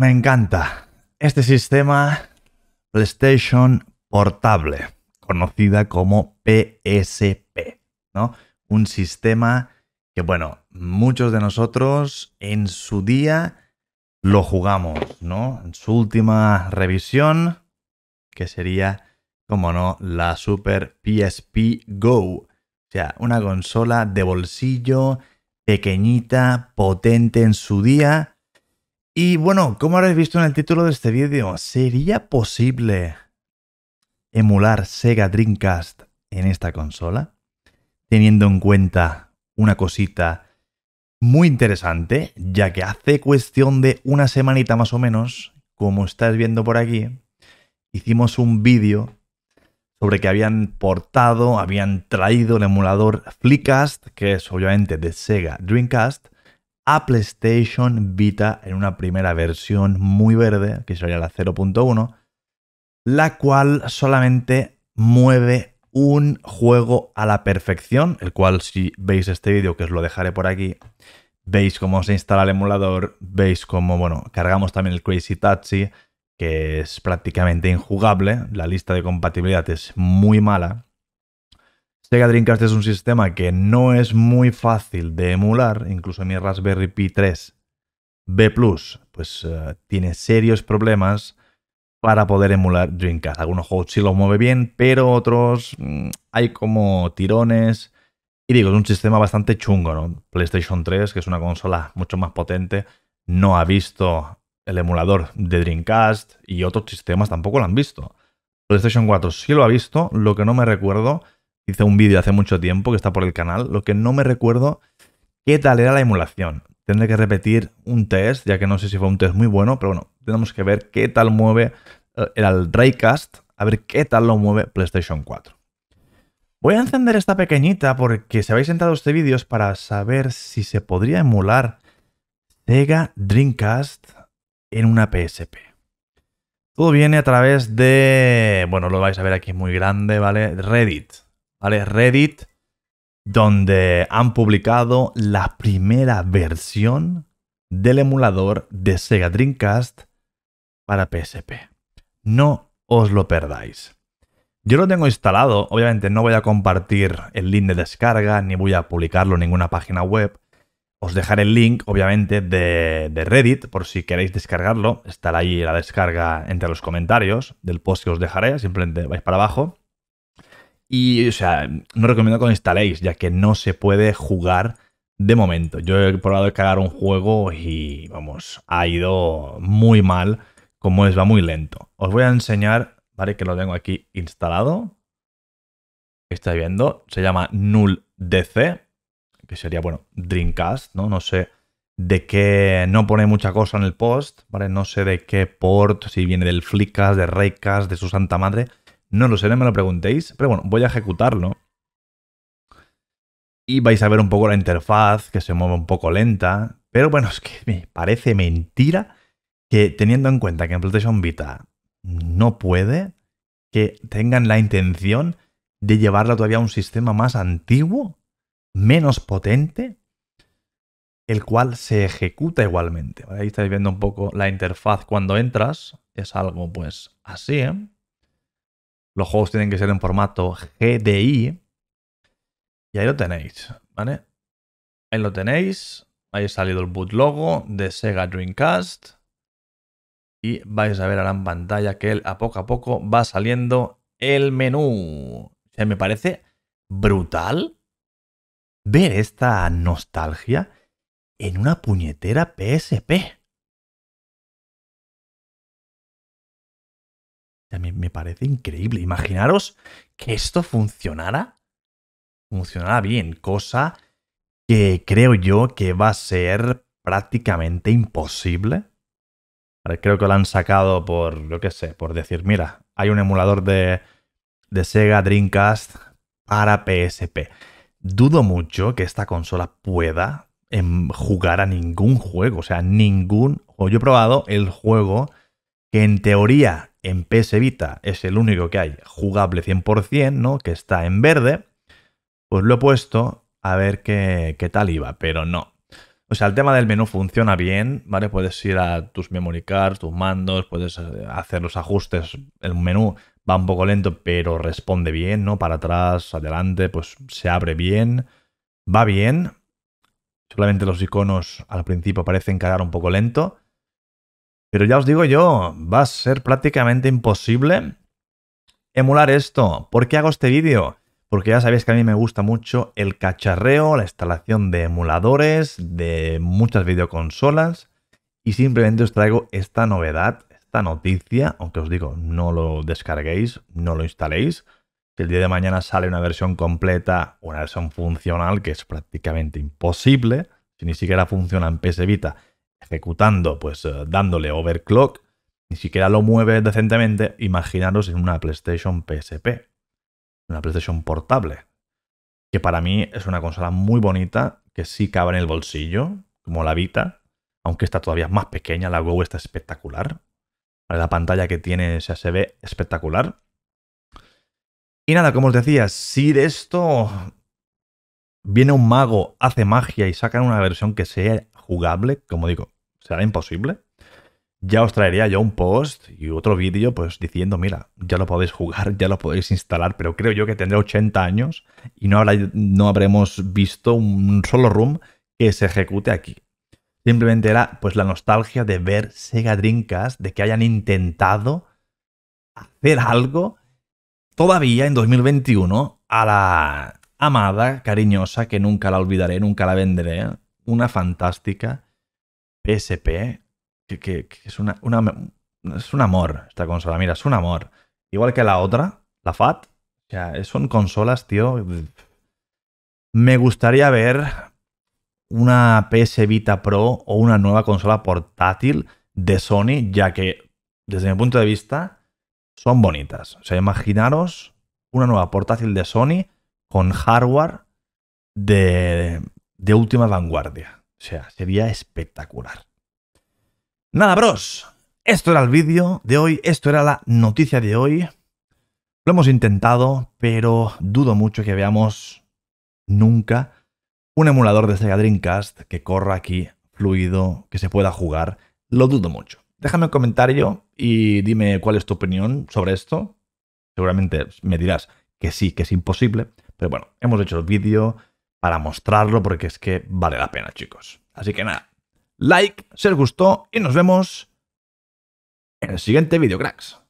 Me encanta este sistema PlayStation Portable, conocida como PSP, ¿no? Un sistema que, bueno, muchos de nosotros en su día lo jugamos, ¿no? En su última revisión, que sería, como no, la Super PSP Go. O sea, una consola de bolsillo, pequeñita, potente en su día, y bueno, como habréis visto en el título de este vídeo, ¿sería posible emular Sega Dreamcast en esta consola? Teniendo en cuenta una cosita muy interesante, ya que hace cuestión de una semanita más o menos, como estáis viendo por aquí, hicimos un vídeo sobre que habían portado, habían traído el emulador Flicast, que es obviamente de Sega Dreamcast, a PlayStation Vita en una primera versión muy verde, que sería la 0.1, la cual solamente mueve un juego a la perfección, el cual si veis este vídeo, que os lo dejaré por aquí, veis cómo se instala el emulador, veis cómo, bueno, cargamos también el Crazy Taxi, que es prácticamente injugable, la lista de compatibilidad es muy mala, Sega Dreamcast es un sistema que no es muy fácil de emular, incluso mi Raspberry Pi 3 B Plus, pues eh, tiene serios problemas para poder emular Dreamcast. Algunos juegos sí los mueve bien, pero otros mm, hay como tirones. Y digo, es un sistema bastante chungo, ¿no? PlayStation 3, que es una consola mucho más potente, no ha visto el emulador de Dreamcast y otros sistemas tampoco lo han visto. PlayStation 4 sí lo ha visto, lo que no me recuerdo hice un vídeo hace mucho tiempo que está por el canal, lo que no me recuerdo qué tal era la emulación. Tendré que repetir un test, ya que no sé si fue un test muy bueno, pero bueno, tenemos que ver qué tal mueve eh, el Raycast, a ver qué tal lo mueve PlayStation 4. Voy a encender esta pequeñita porque se habéis entrado este vídeo es para saber si se podría emular Sega Dreamcast en una PSP. Todo viene a través de, bueno, lo vais a ver aquí muy grande, ¿vale? Reddit. Reddit, donde han publicado la primera versión del emulador de Sega Dreamcast para PSP. No os lo perdáis. Yo lo tengo instalado, obviamente no voy a compartir el link de descarga ni voy a publicarlo en ninguna página web. Os dejaré el link, obviamente, de, de, Reddit por si queréis descargarlo. Estará ahí la descarga entre los comentarios del post que os dejaré, simplemente vais para abajo. Y, o sea, no recomiendo que lo instaléis, ya que no se puede jugar de momento. Yo he probado de cagar un juego y, vamos, ha ido muy mal, como es, va muy lento. Os voy a enseñar, ¿vale? Que lo tengo aquí instalado. Estáis viendo, se llama Null DC, que sería, bueno, Dreamcast, ¿no? No sé de qué, no pone mucha cosa en el post, ¿vale? No sé de qué port, si viene del flickas de Raycast, de su santa madre, no lo sé, no me lo preguntéis, pero bueno, voy a ejecutarlo. Y vais a ver un poco la interfaz, que se mueve un poco lenta. Pero bueno, es que me parece mentira que teniendo en cuenta que en PlayStation Vita no puede, que tengan la intención de llevarla todavía a un sistema más antiguo, menos potente, el cual se ejecuta igualmente. Ahí estáis viendo un poco la interfaz cuando entras. Es algo pues así, ¿eh? Los juegos tienen que ser en formato GDI. Y ahí lo tenéis, ¿vale? Ahí lo tenéis. Ahí ha salido el boot logo de Sega Dreamcast. Y vais a ver ahora en pantalla que él a poco a poco va saliendo el menú. O sea, me parece brutal ver esta nostalgia en una puñetera PSP. mí me parece increíble. Imaginaros que esto funcionara, funcionara bien, cosa que creo yo que va a ser prácticamente imposible. Creo que lo han sacado por, lo que sé, por decir, mira, hay un emulador de, de Sega Dreamcast para PSP. Dudo mucho que esta consola pueda em, jugar a ningún juego. O sea, ningún juego. Yo he probado el juego que en teoría en PS Vita es el único que hay jugable 100%, ¿no? Que está en verde. Pues lo he puesto a ver qué, tal iba, pero no. O sea, el tema del menú funciona bien, ¿vale? Puedes ir a tus memory cards, tus mandos, puedes eh, hacer los ajustes. El menú va un poco lento, pero responde bien, ¿no? Para atrás, adelante, pues se abre bien. Va bien. Solamente los iconos al principio parecen cargar un poco lento. Pero ya os digo yo, va a ser prácticamente imposible emular esto. ¿Por qué hago este vídeo? Porque ya sabéis que a mí me gusta mucho el cacharreo, la instalación de emuladores, de muchas videoconsolas. Y simplemente os traigo esta novedad, esta noticia, aunque os digo, no lo descarguéis, no lo instaléis. Si el día de mañana sale una versión completa, una versión funcional, que es prácticamente imposible, si ni siquiera funciona en PS Vita, ejecutando, pues eh, dándole overclock, ni siquiera lo mueve decentemente, imaginaros en una PlayStation PSP, una PlayStation portable, que para mí es una consola muy bonita, que sí cabe en el bolsillo, como la Vita, aunque está todavía más pequeña, la Go está espectacular. La pantalla que tiene se ve espectacular. Y nada, como os decía, si de esto viene un mago, hace magia y sacan una versión que sea jugable, como digo, será imposible. Ya os traería yo un post y otro vídeo, pues diciendo, mira, ya lo podéis jugar, ya lo podéis instalar, pero creo yo que tendré 80 años y no, no habremos visto un solo room que se ejecute aquí. Simplemente era pues la nostalgia de ver Sega Dreamcast, de que hayan intentado hacer algo todavía en 2021 a la amada, cariñosa, que nunca la olvidaré, nunca la venderé, una fantástica PSP, que, es, una, es un amor esta consola, mira, es un amor. Igual que la otra, la FAT, O sea, son consolas, tío. Me gustaría ver una PS Vita Pro o una nueva consola portátil de Sony, ya que, desde mi punto de vista, son bonitas. O sea, imaginaros una nueva portátil de Sony con hardware de, de última vanguardia. O sea, sería espectacular. Nada, bros. Esto era el vídeo de hoy, esto era la noticia de hoy. Lo hemos intentado, pero dudo mucho que veamos nunca un emulador de Sega Dreamcast que corra aquí fluido, que se pueda jugar. Lo dudo mucho. Déjame un comentario y dime cuál es tu opinión sobre esto. Seguramente me dirás que sí, que es imposible, pero bueno, hemos hecho el vídeo, para mostrarlo porque es que vale la pena, chicos. Así que nada, like si os gustó y nos vemos en el siguiente vídeo, cracks.